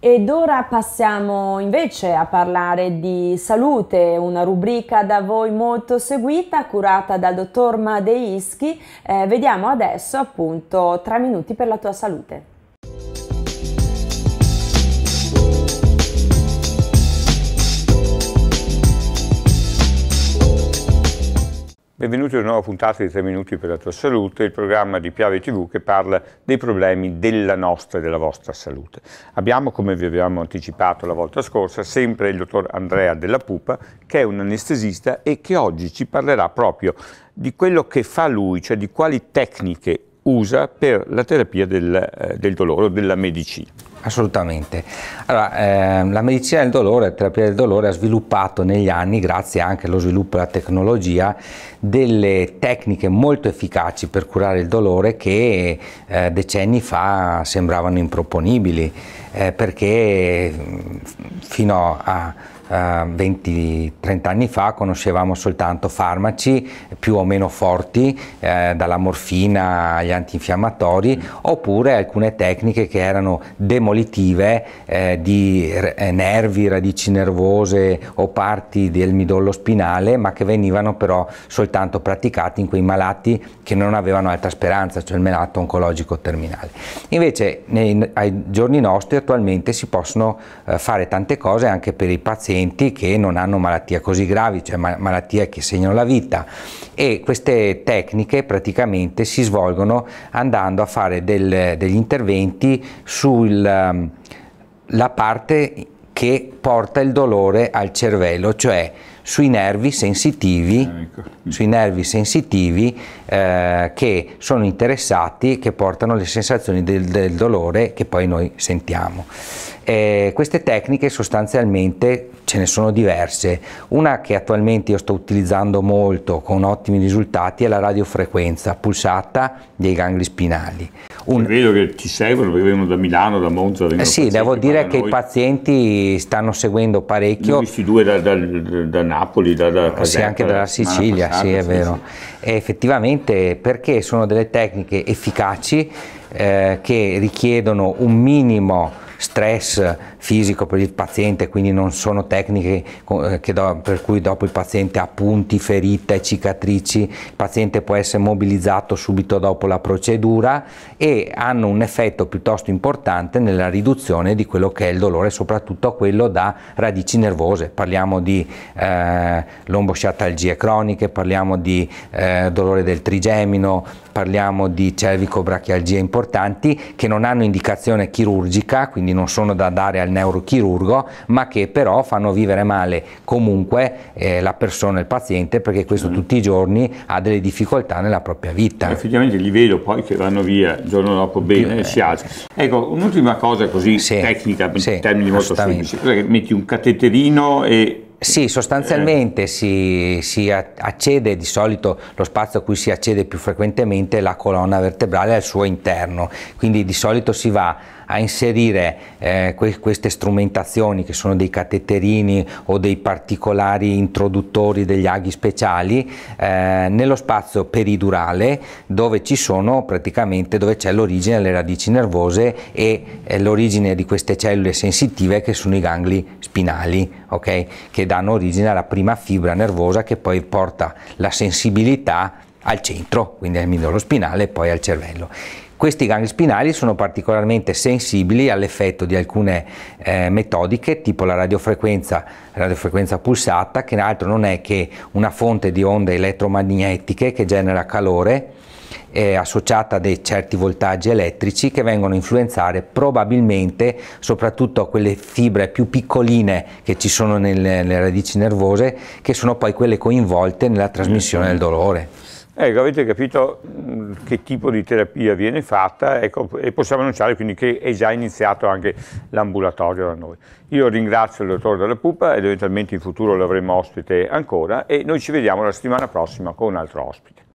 Ed ora passiamo invece a parlare di salute, una rubrica da voi molto seguita, curata dal dottor Madeischi. Eh, vediamo adesso appunto 3 minuti per la tua salute. Benvenuti a una nuova puntata di 3 minuti per la tua salute, il programma di Piave TV che parla dei problemi della nostra e della vostra salute. Abbiamo, come vi avevamo anticipato la volta scorsa, sempre il dottor Andrea Della Pupa, che è un anestesista e che oggi ci parlerà proprio di quello che fa lui, cioè di quali tecniche usa per la terapia del, eh, del dolore o della medicina. Assolutamente. Allora, eh, la medicina del dolore, la terapia del dolore ha sviluppato negli anni, grazie anche allo sviluppo della tecnologia, delle tecniche molto efficaci per curare il dolore che eh, decenni fa sembravano improponibili, eh, perché fino a 20-30 anni fa conoscevamo soltanto farmaci più o meno forti, eh, dalla morfina agli antinfiammatori, oppure alcune tecniche che erano demonstrate demolitive diciamo, eh, di eh, nervi, radici nervose o parti del midollo spinale, ma che venivano però soltanto praticati in quei malati che non avevano altra speranza, cioè il malato oncologico terminale. Invece nei, ai giorni nostri attualmente si possono eh, fare tante cose anche per i pazienti che non hanno malattie così gravi, cioè ma malattie che segnano la vita e queste tecniche praticamente si svolgono andando a fare del, degli interventi sul Ehm, la parte che porta il dolore al cervello, cioè sui nervi sensitivi, eh, ecco. sui nervi sensitivi eh, che sono interessati, che portano le sensazioni del, del dolore che poi noi sentiamo. Eh, queste tecniche sostanzialmente ce ne sono diverse. Una che attualmente io sto utilizzando molto con ottimi risultati è la radiofrequenza pulsata dei gangli spinali un... Vedo che ci seguono perché vengono da Milano, da Monza. Eh sì, devo dire che noi. i pazienti stanno seguendo parecchio. Ne ho visti due da, da, da Napoli, da, da Casetta, Sì, anche dalla Sicilia, passata, sì, è vero. Sì. effettivamente perché sono delle tecniche efficaci eh, che richiedono un minimo stress fisico per il paziente, quindi non sono tecniche eh, do, per cui dopo il paziente ha punti, ferite, cicatrici, il paziente può essere mobilizzato subito dopo la procedura e hanno un effetto piuttosto importante nella riduzione di quello che è il dolore, soprattutto quello da radici nervose. Parliamo di eh, lombosciatalgie croniche, parliamo di eh, dolore del trigemino, parliamo di cervico-brachialgie importanti che non hanno indicazione chirurgica, quindi non non sono da dare al neurochirurgo, ma che però fanno vivere male comunque eh, la persona, il paziente, perché questo mm. tutti i giorni ha delle difficoltà nella propria vita. Effettivamente li vedo poi che vanno via il giorno dopo bene e eh. si alza. Ecco, un'ultima cosa così sì, tecnica, sì, in termini molto semplici, che metti un cateterino e sì, eh, sostanzialmente si, si, accede di solito lo spazio a cui si accede più frequentemente è la colonna vertebrale al suo interno, quindi di solito si va a inserire eh, que queste strumentazioni che sono dei cateterini o dei particolari introduttori degli aghi speciali eh, nello spazio peridurale dove ci sono praticamente dove c'è l'origine delle radici nervose e eh, l'origine di queste cellule sensitive che sono i gangli spinali okay? che danno origine alla prima fibra nervosa che poi porta la sensibilità al centro, quindi al midollo spinale e poi al cervello. Questi gangli spinali sono particolarmente sensibili all'effetto di alcune eh, metodiche tipo la radiofrequenza, radiofrequenza pulsata che in altro non è che una fonte di onde elettromagnetiche che genera calore eh, associata a dei certi voltaggi elettrici che vengono a influenzare probabilmente soprattutto quelle fibre più piccoline che ci sono nelle, nelle radici nervose che sono poi quelle coinvolte nella trasmissione del dolore. Ecco, avete capito mm, che tipo di terapia viene fatta ecco, e possiamo annunciare quindi che è già iniziato anche l'ambulatorio da noi. Io ringrazio il dottor Della Pupa ed eventualmente in futuro l'avremo ospite ancora e noi ci vediamo la settimana prossima con un altro ospite.